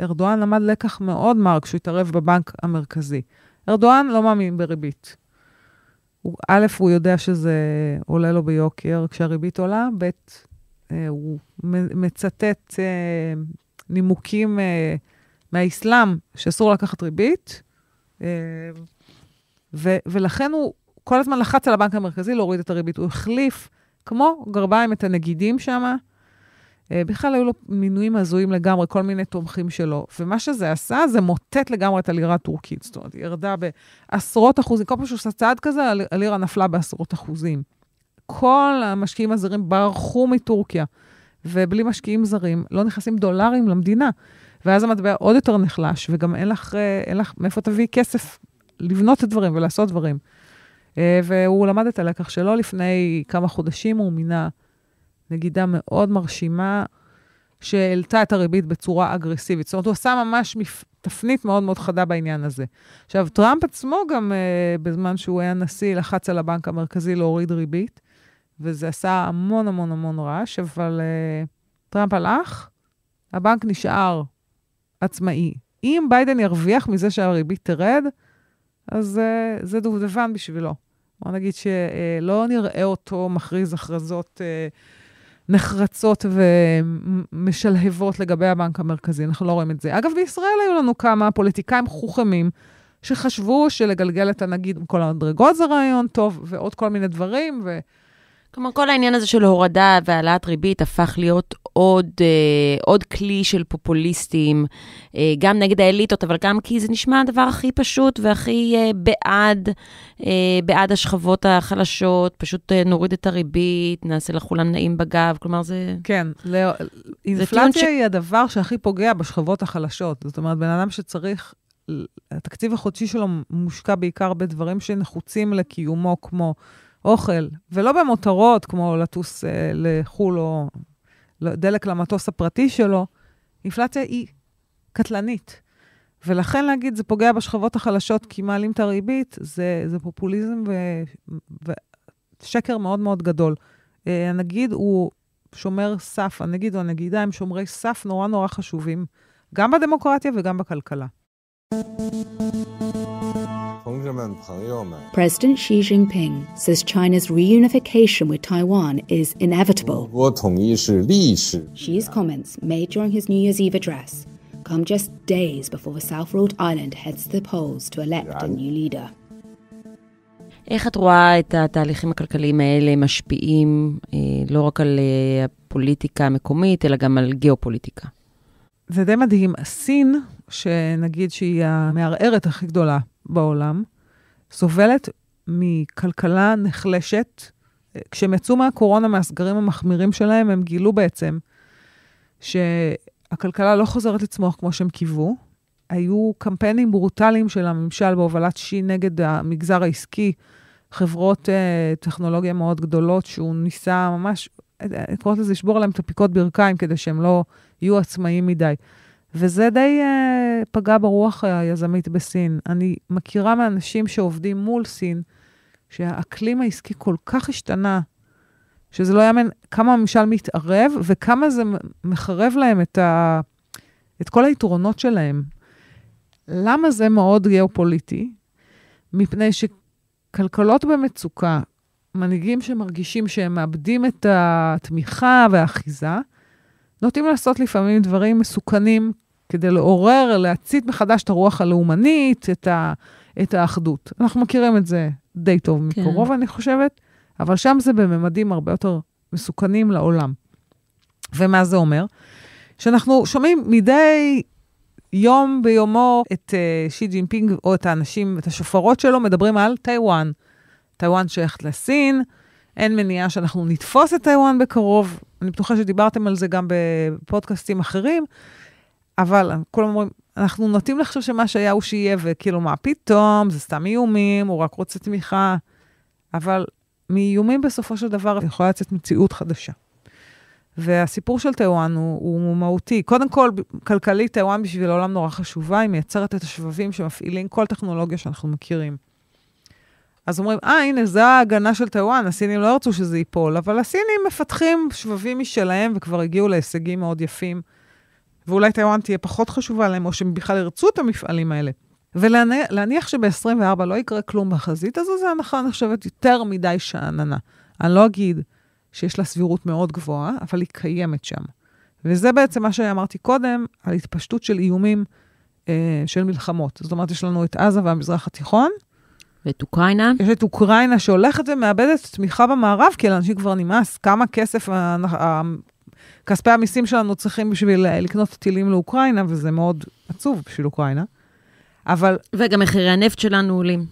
ארדואן למד לקח מאוד מר כשהוא התערב בבנק המרכזי. ארדואן לא מאמין בריבית. הוא, א', הוא יודע שזה עולה לו ביוקר כשהריבית עולה, ב', אה, הוא מצטט אה, נימוקים מהאסלאם, שאסור לקחת ריבית, אה, ו, ולכן הוא כל הזמן לחץ על הבנק המרכזי להוריד את הריבית. הוא החליף, כמו גרביים, את הנגידים שם. אה, בכלל היו לו מינויים הזויים לגמרי, כל מיני תומכים שלו. ומה שזה עשה, זה מוטט לגמרי את הלירה הטורקית. זאת אומרת, היא ירדה בעשרות אחוזים. כל פעם שהוא עשה צעד כזה, הלירה נפלה בעשרות אחוזים. כל המשקיעים הזרים ברחו מטורקיה, ובלי משקיעים זרים לא נכנסים דולרים למדינה. ואז המטבע עוד יותר נחלש, וגם אין לך, אה, אין לך מאיפה תביאי כסף לבנות את דברים ולעשות דברים. אה, והוא למד את הלקח שלו לפני כמה חודשים, הוא מינה נגידה מאוד מרשימה, שהעלתה את הריבית בצורה אגרסיבית. זאת אומרת, הוא עשה ממש מפ... תפנית מאוד מאוד חדה בעניין הזה. עכשיו, טראמפ עצמו גם, uh, בזמן שהוא היה נשיא, לחץ על הבנק המרכזי להוריד ריבית, וזה עשה המון המון המון רעש, אבל uh, טראמפ הלך, הבנק נשאר עצמאי. אם ביידן ירוויח מזה שהריבית תרד, אז uh, זה דובדבן בשבילו. בוא נגיד שלא אה, נראה אותו מכריז הכרזות uh, נחרצות ומשלהבות לגבי הבנק המרכזי, אנחנו לא רואים את זה. אגב, בישראל היו לנו כמה פוליטיקאים חוכמים שחשבו שלגלגל את הנגיד עם כל המדרגות זה רעיון טוב, ועוד כל מיני דברים, ו... כלומר, כל העניין הזה של הורדה והעלאת ריבית הפך להיות עוד, אה, עוד כלי של פופוליסטים, אה, גם נגד האליטות, אבל גם כי זה נשמע הדבר הכי פשוט והכי אה, בעד, אה, בעד השכבות החלשות, פשוט אה, נוריד את הריבית, נעשה לכולם נעים בגב, כלומר זה... כן, לא, אינפלציה היא ש... הדבר שהכי פוגע בשכבות החלשות. זאת אומרת, בן אדם שצריך התקציב החודשי שלו מושקע בעיקר בדברים שנחוצים לקיומו, כמו אוכל, ולא במותרות, כמו לטוס אה, לחו"ל או דלק למטוס הפרטי שלו, אינפלציה היא קטלנית. ולכן להגיד, זה פוגע בשכבות החלשות כי מעלים את הריבית, זה, זה פופוליזם ו, ושקר מאוד מאוד גדול. אה, הנגיד הוא שומר סף, הנגיד או הנגידה הם שומרי סף נורא נורא חשובים, גם בדמוקרטיה וגם בכלכלה. President Xi Jinping says China's reunification with Taiwan is inevitable. Xi's comments, made during his New Year's Eve address, come just days before the South Rhode Island heads to the polls to elect a new leader. איך את רואה את התהליכים הכלכליים האלה משפיעים לא רק על הפוליטיקה המקומית, אלא גם על גיאופוליטיקה? זה די מדהים. סין, שנגיד שהיא המערערת הכי גדולה בעולם, סובלת מכלכלה נחלשת. כשהם יצאו מהקורונה, מהסגרים המחמירים שלהם, הם גילו בעצם שהכלכלה לא חוזרת לצמוח כמו שהם קיוו. היו קמפיינים ברוטליים של הממשל בהובלת שי נגד המגזר העסקי, חברות אה, טכנולוגיה מאוד גדולות, שהוא ניסה ממש, אה, אה, קוראות לזה לשבור עליהם את הפיקות ברכיים כדי שהם לא יהיו עצמאיים מדי. וזה די uh, פגע ברוח היזמית בסין. אני מכירה מאנשים שעובדים מול סין, שהאקלים העסקי כל כך השתנה, שזה לא יאמן כמה הממשל מתערב וכמה זה מחרב להם את, ה... את כל היתרונות שלהם. למה זה מאוד גיאופוליטי? מפני שכלכלות במצוקה, מנהיגים שמרגישים שהם מאבדים את התמיכה והאחיזה, נוטים לעשות לפעמים דברים מסוכנים כדי לעורר, להצית מחדש את הרוח הלאומנית, את, ה, את האחדות. אנחנו מכירים את זה די טוב כן. מקרוב, אני חושבת, אבל שם זה בממדים הרבה יותר מסוכנים לעולם. ומה זה אומר? שאנחנו שומעים מדי יום ביומו את uh, שי ג'ינפינג או את האנשים, את השופרות שלו, מדברים על טיוואן. טיוואן שייכת לסין, אין מניעה שאנחנו נתפוס את טיוואן בקרוב, אני בטוחה שדיברתם על זה גם בפודקאסטים אחרים, אבל כולם אומרים, אנחנו נוטים לחשוב שמה שהיה הוא שיהיה, וכאילו, מה פתאום, זה סתם איומים, הוא רק רוצה תמיכה, אבל מאיומים בסופו של דבר יכולה לצאת מציאות חדשה. והסיפור של טיוואן הוא, הוא מהותי. קודם כל, כלכלית, טיוואן בשביל העולם נורא חשובה, היא מייצרת את השבבים שמפעילים כל טכנולוגיה שאנחנו מכירים. אז אומרים, אה, הנה, זו ההגנה של טיוואן, הסינים לא ירצו שזה ייפול, אבל הסינים מפתחים שבבים משלהם וכבר הגיעו להישגים מאוד יפים. ואולי טיוואן תהיה פחות חשובה להם, או שהם בכלל ירצו את המפעלים האלה. ולהניח שב-24 לא יקרה כלום בחזית הזו, זו הנחה נחשבת יותר מדי שאננה. אני לא אגיד שיש לה סבירות מאוד גבוהה, אבל היא קיימת שם. וזה בעצם מה שאמרתי קודם, על התפשטות של איומים אה, של מלחמות. זאת אומרת, יש לנו את עזה והמזרח התיכון, ואת אוקראינה. יש את אוקראינה שהולכת ומאבדת תמיכה במערב, כי לאנשים כבר נמאס כמה כסף כספי המיסים שלנו צריכים בשביל אה, לקנות טילים לאוקראינה, וזה מאוד עצוב בשביל אוקראינה. אבל... וגם מחירי הנפט שלנו עולים.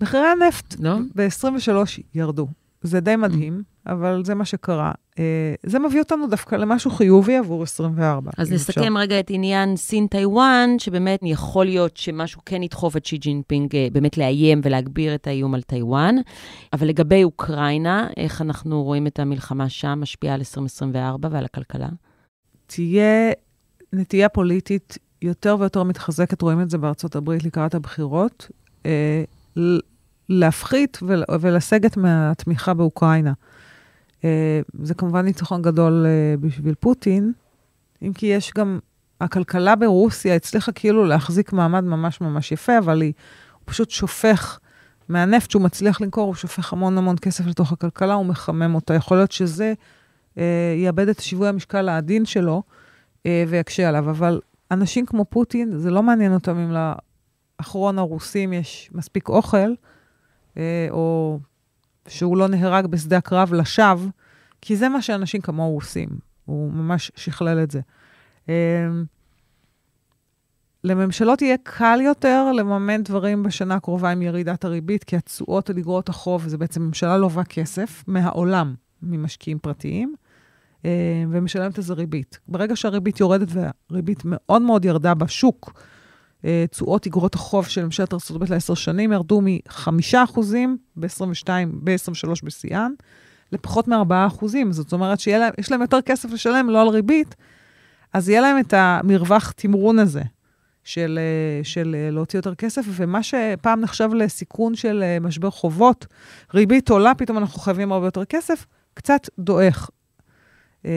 מחירי הנפט לא? ב-23 ירדו. זה די mm. מדהים, אבל זה מה שקרה. אה, זה מביא אותנו דווקא למשהו חיובי עבור 24. אז נסכם רגע את עניין סין-טיוואן, שבאמת יכול להיות שמשהו כן ידחוף את שי ג'ינפינג אה, באמת לאיים ולהגביר את האיום על טיוואן. אבל לגבי אוקראינה, איך אנחנו רואים את המלחמה שם משפיעה על 2024 ועל הכלכלה? תהיה נטייה פוליטית יותר ויותר מתחזקת, רואים את זה בארצות הברית לקראת הבחירות, אה, להפחית ולסגת מהתמיכה באוקראינה. אה, זה כמובן ניצחון גדול אה, בשביל פוטין, אם כי יש גם, הכלכלה ברוסיה הצליחה כאילו להחזיק מעמד ממש ממש יפה, אבל היא, פשוט שופך, מהנפט שהוא מצליח למכור, הוא שופך המון המון כסף לתוך הכלכלה, הוא מחמם אותה. יכול להיות שזה אה, יאבד את שיווי המשקל העדין שלו ויקשה עליו, אבל אנשים כמו פוטין, זה לא מעניין אותם אם לאחרון הרוסים יש מספיק אוכל. אה, או שהוא לא נהרג בשדה הקרב לשווא, כי זה מה שאנשים כמוהו עושים. הוא ממש שכלל את זה. אה, לממשלות יהיה קל יותר לממן דברים בשנה הקרובה עם ירידת הריבית, כי התשואות על אגרות החוב, זה בעצם ממשלה לובה כסף מהעולם, ממשקיעים פרטיים, אה, ומשלמת איזה ריבית. ברגע שהריבית יורדת, והריבית מאוד מאוד ירדה בשוק, אה, תשואות אגרות החוב של ממשלת ארה"ב לעשר שנים ירדו מ-5% ב-22, ב-23 בשיאן, לפחות מ-4%. זאת אומרת שיש להם, להם יותר כסף לשלם, לא על ריבית, אז יהיה להם את המרווח תמרון הזה של, אה, של אה, להוציא יותר כסף, ומה שפעם נחשב לסיכון של משבר חובות, ריבית עולה, פתאום אנחנו חייבים הרבה יותר כסף, קצת דועך. אמ,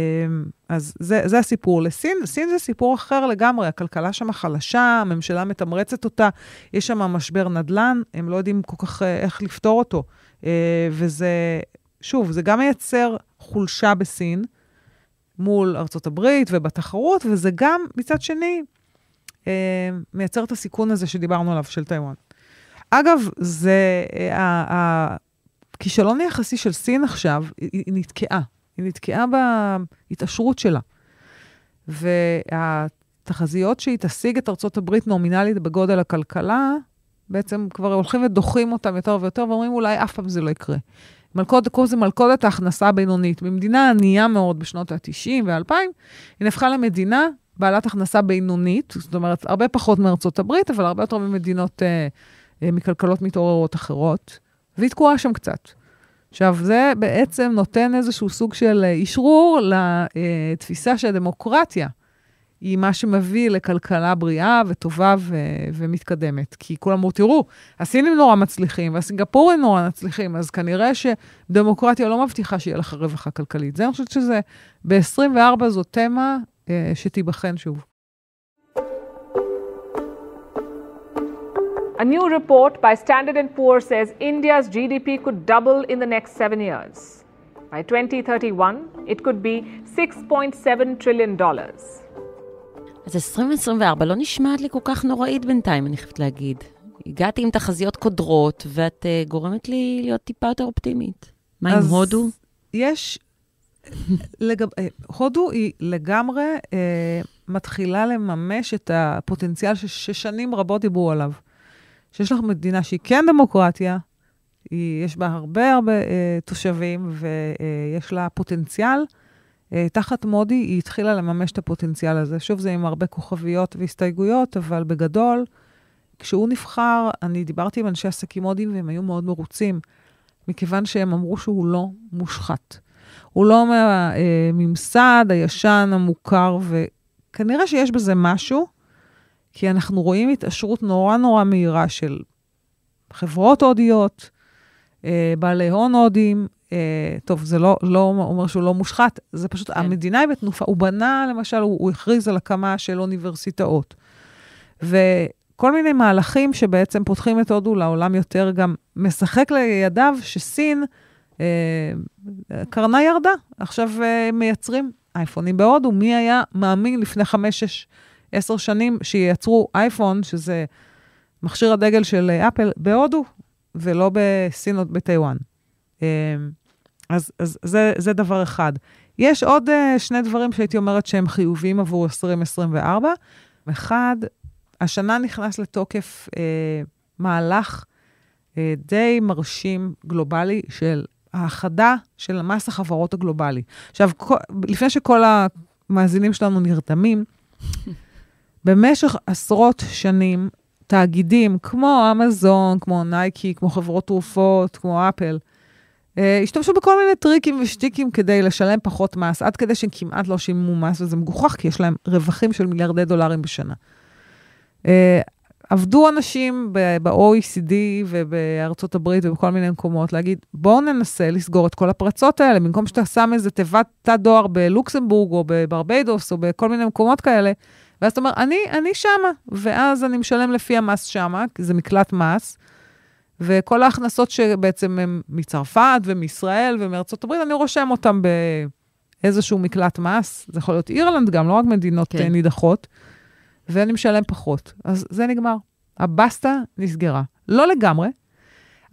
אז זה, זה הסיפור. לסין, סין זה סיפור אחר לגמרי, הכלכלה שם חלשה, הממשלה מתמרצת אותה, יש שם משבר נדל"ן, הם לא יודעים כל כך אה, איך לפתור אותו. אה, וזה, שוב, זה גם מייצר חולשה בסין מול ארצות הברית ובתחרות, וזה גם, מצד שני, אה, מייצר את הסיכון הזה שדיברנו עליו, של טיואן. אגב, זה, הכישלון היחסי של סין עכשיו, היא נתקעה. היא נתקעה בהתעשרות שלה. והתחזיות שהיא תשיג את ארצות הברית נומינלית בגודל הכלכלה, בעצם כבר הולכים ודוחים אותם יותר ויותר, ואומרים אולי אף פעם זה לא יקרה. מלכודת הקוף זה מלכודת ההכנסה הבינונית. במדינה ענייה מאוד בשנות ה-90 וה-2000, היא נהפכה למדינה בעלת הכנסה בינונית, זאת אומרת, הרבה פחות מארצות הברית, אבל הרבה יותר ממדינות אה, אה, מכלכלות מתעוררות אחרות, והיא תקועה שם קצת. עכשיו, זה בעצם נותן איזשהו סוג של אישרור אה, לתפיסה אה, שהדמוקרטיה היא מה שמביא לכלכלה בריאה וטובה ו- ומתקדמת. כי כולם אמרו, תראו, הסינים נורא מצליחים והסינגפורים נורא מצליחים, אז כנראה שדמוקרטיה לא מבטיחה שיהיה לך רווחה כלכלית. זה, אני חושבת שזה, ב-24 זו תמה אה, שתיבחן שוב. A new report by Standard Poor says India's GDP could double in the next 7 years. By 2031, it could be 6.7 trillion dollars. אז 2024 לא נשמעת לי כל כך נוראית בינתיים, אני חייבת להגיד. הגעתי עם תחזיות קודרות, ואת uh, גורמת לי להיות טיפה יותר אופטימית. מה עם הודו? יש... לגב... אה, הודו היא לגמרי uh, מתחילה לממש את הפוטנציאל ש... ששנים רבות דיברו עליו. שיש לך מדינה שהיא כן דמוקרטיה, היא, יש בה הרבה הרבה אה, תושבים ויש אה, לה פוטנציאל. אה, תחת מודי היא התחילה לממש את הפוטנציאל הזה. שוב, זה עם הרבה כוכביות והסתייגויות, אבל בגדול, כשהוא נבחר, אני דיברתי עם אנשי עסקים הודים והם היו מאוד מרוצים, מכיוון שהם אמרו שהוא לא מושחת. הוא לא מהממסד אה, הישן, המוכר, וכנראה שיש בזה משהו. כי אנחנו רואים התעשרות נורא נורא מהירה של חברות הודיות, אה, בעלי הון הודים. אה, טוב, זה לא, לא אומר שהוא לא מושחת, זה פשוט, כן. המדינה היא בתנופה. הוא בנה, למשל, הוא, הוא הכריז על הקמה של אוניברסיטאות. וכל מיני מהלכים שבעצם פותחים את הודו לעולם יותר, גם משחק לידיו שסין, אה, קרנה ירדה. עכשיו אה, מייצרים אייפונים בהודו. מי היה מאמין לפני חמש-שש עשר שנים שייצרו אייפון, שזה מכשיר הדגל של אה, אפל, בהודו, ולא בסין או בטיוואן. אמ, אז, אז זה, זה דבר אחד. יש עוד אה, שני דברים שהייתי אומרת שהם חיוביים עבור 2024. אחד, השנה נכנס לתוקף אה, מהלך אה, די מרשים, גלובלי, של האחדה של מס החברות הגלובלי. עכשיו, כל, לפני שכל המאזינים שלנו נרתמים, במשך עשרות שנים, תאגידים כמו אמזון, כמו נייקי, כמו חברות תרופות, כמו אפל, אה, השתמשו בכל מיני טריקים ושטיקים כדי לשלם פחות מס, עד כדי שהם כמעט לא שילמו מס, וזה מגוחך, כי יש להם רווחים של מיליארדי דולרים בשנה. אה, עבדו אנשים ב-OECD ובארצות הברית ובכל מיני מקומות להגיד, בואו ננסה לסגור את כל הפרצות האלה, במקום שאתה שם איזה תיבת תא דואר בלוקסמבורג או בברביידוס או בכל מיני מקומות כאלה, ואז אתה אומר, אני, אני שמה, ואז אני משלם לפי המס שמה, כי זה מקלט מס, וכל ההכנסות שבעצם הן מצרפת ומישראל ומארצות הברית, אני רושם אותן באיזשהו מקלט מס, זה יכול להיות אירלנד גם, לא רק מדינות כן. אה, נידחות. ואני משלם פחות. אז זה נגמר. הבסטה נסגרה. לא לגמרי,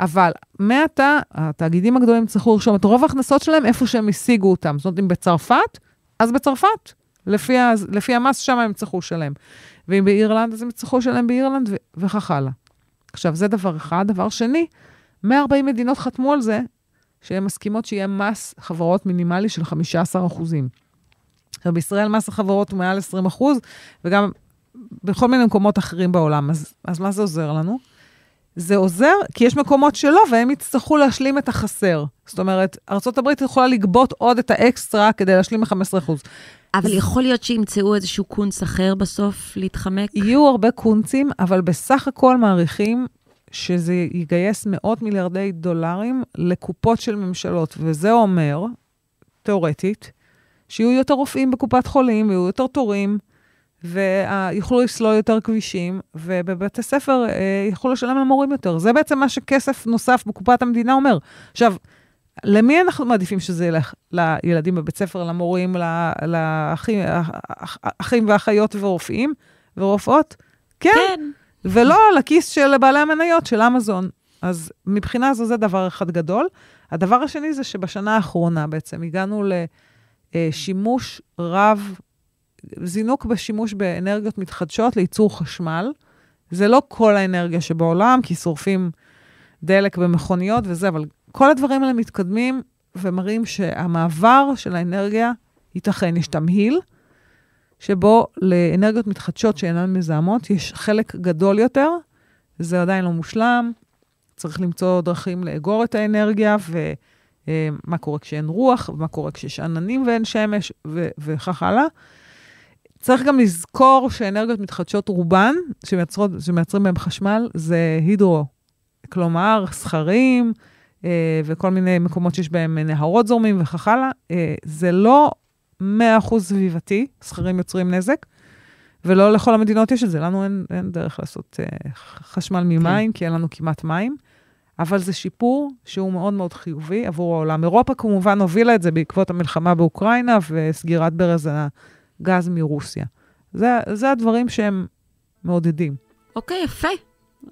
אבל מעתה התאגידים הגדולים יצטרכו לרשום את רוב ההכנסות שלהם איפה שהם השיגו אותם. זאת אומרת, אם בצרפת, אז בצרפת. לפי, לפי המס שם הם יצטרכו לשלם. ואם באירלנד, אז הם יצטרכו לשלם באירלנד ו- וכך הלאה. עכשיו, זה דבר אחד. דבר שני, 140 מדינות חתמו על זה שהן מסכימות שיהיה מס חברות מינימלי של 15%. עכשיו, בישראל מס החברות הוא מעל 20%, וגם בכל מיני מקומות אחרים בעולם. אז, אז מה זה עוזר לנו? זה עוזר, כי יש מקומות שלא, והם יצטרכו להשלים את החסר. זאת אומרת, ארה"ב יכולה לגבות עוד את האקסטרה כדי להשלים מ-15%. אבל יכול להיות שימצאו איזשהו קונץ אחר בסוף להתחמק? יהיו הרבה קונצים, אבל בסך הכל מעריכים שזה יגייס מאות מיליארדי דולרים לקופות של ממשלות, וזה אומר, תיאורטית, שיהיו יותר רופאים בקופת חולים, ויהיו יותר תורים, ויוכלו לסלול יותר כבישים, ובבית הספר אה, יוכלו לשלם למורים יותר. זה בעצם מה שכסף נוסף בקופת המדינה אומר. עכשיו, למי אנחנו מעדיפים שזה ילך? לילדים בבית ספר, למורים, לאחים לאח, ואחיות ורופאים ורופאות? כן. כן. ולא לכיס של בעלי המניות של אמזון. אז מבחינה זו זה דבר אחד גדול. הדבר השני זה שבשנה האחרונה בעצם הגענו לשימוש רב זינוק בשימוש באנרגיות מתחדשות לייצור חשמל. זה לא כל האנרגיה שבעולם, כי שורפים דלק במכוניות וזה, אבל כל הדברים האלה מתקדמים ומראים שהמעבר של האנרגיה, ייתכן, יש תמהיל, שבו לאנרגיות מתחדשות שאינן מזהמות יש חלק גדול יותר, זה עדיין לא מושלם, צריך למצוא דרכים לאגור את האנרגיה, ומה אה, קורה כשאין רוח, ומה קורה כשיש עננים ואין שמש, ו- וכך הלאה. צריך גם לזכור שאנרגיות מתחדשות רובן, שמייצרות, שמייצרים בהן חשמל, זה הידרו. כלומר, סכרים אה, וכל מיני מקומות שיש בהם נהרות זורמים וכך הלאה. אה, זה לא 100% סביבתי, סכרים יוצרים נזק, ולא לכל המדינות יש את זה. לנו אין, אין דרך לעשות אה, חשמל ממים, כן. כי אין לנו כמעט מים. אבל זה שיפור שהוא מאוד מאוד חיובי עבור העולם. אירופה כמובן הובילה את זה בעקבות המלחמה באוקראינה וסגירת ברז גז מרוסיה. זה, זה הדברים שהם מעודדים. אוקיי, okay, יפה.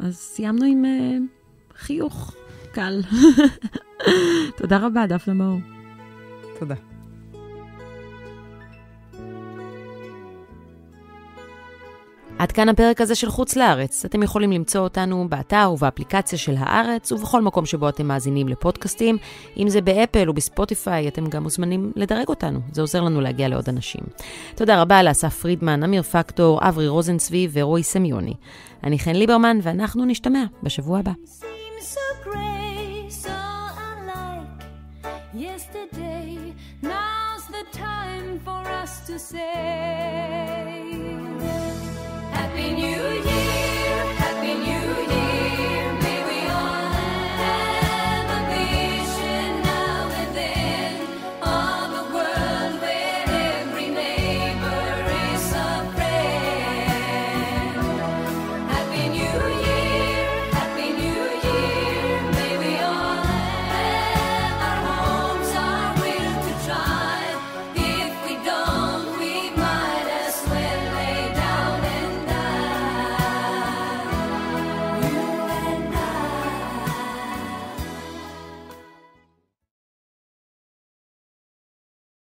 אז סיימנו עם uh, חיוך קל. תודה רבה, דפנה מאור. תודה. עד כאן הפרק הזה של חוץ לארץ. אתם יכולים למצוא אותנו באתר ובאפליקציה של הארץ ובכל מקום שבו אתם מאזינים לפודקאסטים. אם זה באפל ובספוטיפיי, אתם גם מוזמנים לדרג אותנו, זה עוזר לנו להגיע לעוד אנשים. תודה רבה לאסף פרידמן, אמיר פקטור, אברי רוזנצבי ורועי סמיוני. אני חן ליברמן, ואנחנו נשתמע בשבוע הבא. yesterday, now's the time for us to say